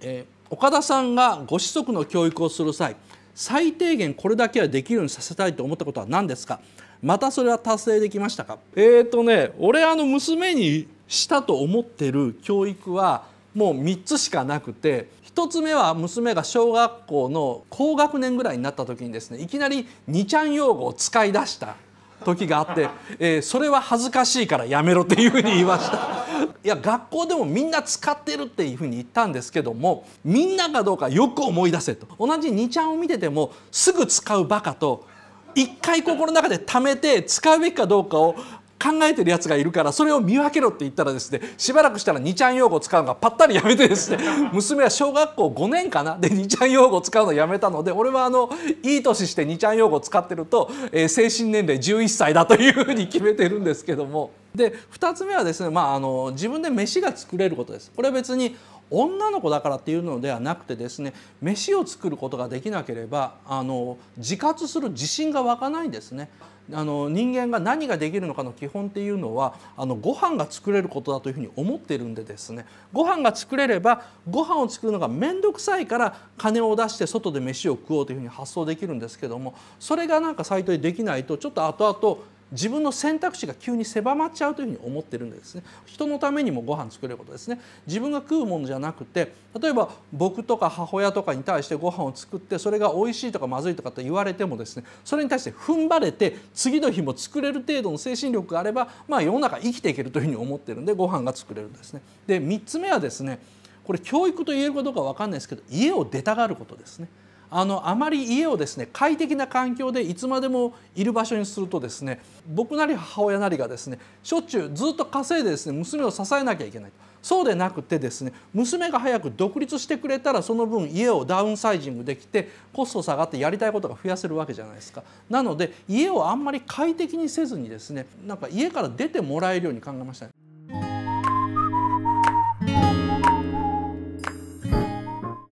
えー、岡田さんがご子息の教育をする際最低限これだけはできるようにさせたいと思ったことは何ですかまたそれは達成できましたかえっ、ー、とね俺あの娘にしたと思ってる教育はもう3つしかなくて1つ目は娘が小学校の高学年ぐらいになった時にですねいきなり「にちゃん用語」を使い出した時があって、えー、それは恥ずかしいからやめろっていうふうに言いました。いや学校でもみんな使ってるっていうふうに言ったんですけどもみんなかどうかよく思い出せと同じ2ちゃんを見ててもすぐ使うバカと一回心の中で貯めて使うべきかどうかを考えてるやつがいるからそれを見分けろって言ったらですねしばらくしたら2ちゃん用語使うのがぱったりやめてですね 娘は小学校5年かなで2ちゃん用語使うのやめたので俺はあのいい年して2ちゃん用語を使ってると、えー、精神年齢11歳だというふうに決めてるんですけども。で2つ目はですね、まあ、あの自分で飯が作れることです。これは別に女の子だからっていうのではなくてですね飯を作ることができなければあの自活する自信が湧かないんですね。あの人間が何ができるのかの基本っていうのはあのご飯が作れることだというふうに思ってるんでですねご飯が作れればご飯を作るのが面倒くさいから金を出して外で飯を食おうというふうに発想できるんですけどもそれがなんかサイトでできないとちょっと後々自分の選択肢が急に狭まっちゃうというふに思ってるんですね人のためにもご飯作れることですね自分が食うものじゃなくて例えば僕とか母親とかに対してご飯を作ってそれが美味しいとかまずいとかって言われてもですねそれに対して踏ん張れて次の日も作れる程度の精神力があればまあ世の中生きていけるというふうに思ってるんでご飯が作れるんですねで3つ目はですねこれ教育と言えるかどうか分かんないですけど家を出たがることですねあのあまり家をですね快適な環境でいつまでもいる場所にするとですね僕なり母親なりがですねしょっちゅうずっと稼いでですね娘を支えなきゃいけないそうでなくてですね娘が早く独立してくれたらその分家をダウンサイジングできてコスト下がってやりたいことが増やせるわけじゃないですかなので家をあんまり快適にせずにですねなんか家から出てもらえるように考えました、ね、